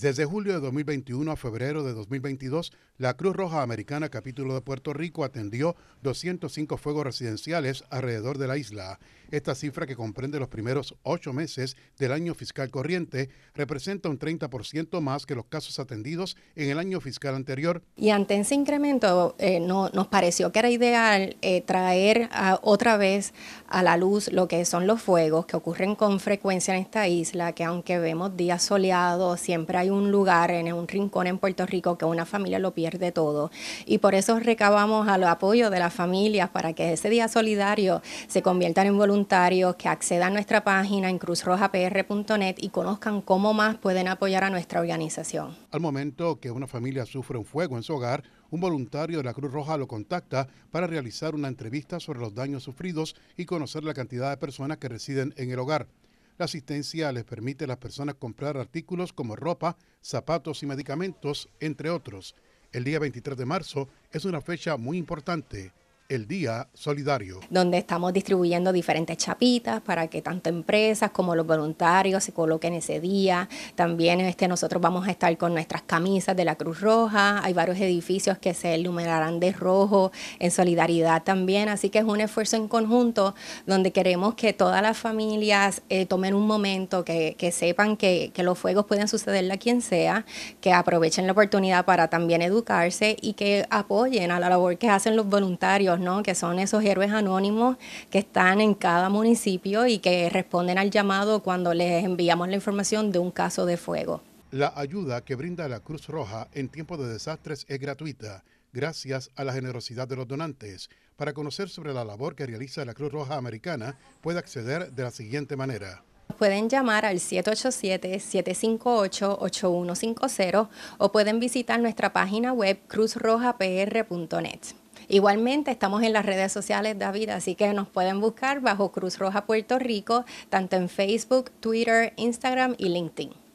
Desde julio de 2021 a febrero de 2022, la Cruz Roja Americana Capítulo de Puerto Rico atendió 205 fuegos residenciales alrededor de la isla. Esta cifra, que comprende los primeros ocho meses del año fiscal corriente, representa un 30% más que los casos atendidos en el año fiscal anterior. Y ante ese incremento, eh, no, nos pareció que era ideal eh, traer a, otra vez a la luz lo que son los fuegos que ocurren con frecuencia en esta isla, que aunque vemos días soleados, siempre hay un lugar, en un rincón en Puerto Rico, que una familia lo pierde todo. Y por eso recabamos al apoyo de las familias para que ese día solidario se conviertan en voluntarios, que accedan a nuestra página en cruzrojapr.net y conozcan cómo más pueden apoyar a nuestra organización. Al momento que una familia sufre un fuego en su hogar, un voluntario de la Cruz Roja lo contacta para realizar una entrevista sobre los daños sufridos y conocer la cantidad de personas que residen en el hogar. La asistencia les permite a las personas comprar artículos como ropa, zapatos y medicamentos, entre otros. El día 23 de marzo es una fecha muy importante el Día Solidario. Donde estamos distribuyendo diferentes chapitas para que tanto empresas como los voluntarios se coloquen ese día. También este, nosotros vamos a estar con nuestras camisas de la Cruz Roja. Hay varios edificios que se iluminarán de rojo en solidaridad también. Así que es un esfuerzo en conjunto donde queremos que todas las familias eh, tomen un momento, que, sepan que, que, los fuegos pueden sucederle a quien sea, que aprovechen la oportunidad para también educarse y que apoyen a la labor que hacen los voluntarios que son esos héroes anónimos que están en cada municipio y que responden al llamado cuando les enviamos la información de un caso de fuego. La ayuda que brinda la Cruz Roja en tiempos de desastres es gratuita, gracias a la generosidad de los donantes. Para conocer sobre la labor que realiza la Cruz Roja Americana, puede acceder de la siguiente manera pueden llamar al 787-758-8150 o pueden visitar nuestra página web cruzrojapr.net. Igualmente estamos en las redes sociales, David, así que nos pueden buscar bajo Cruz Roja Puerto Rico, tanto en Facebook, Twitter, Instagram y LinkedIn.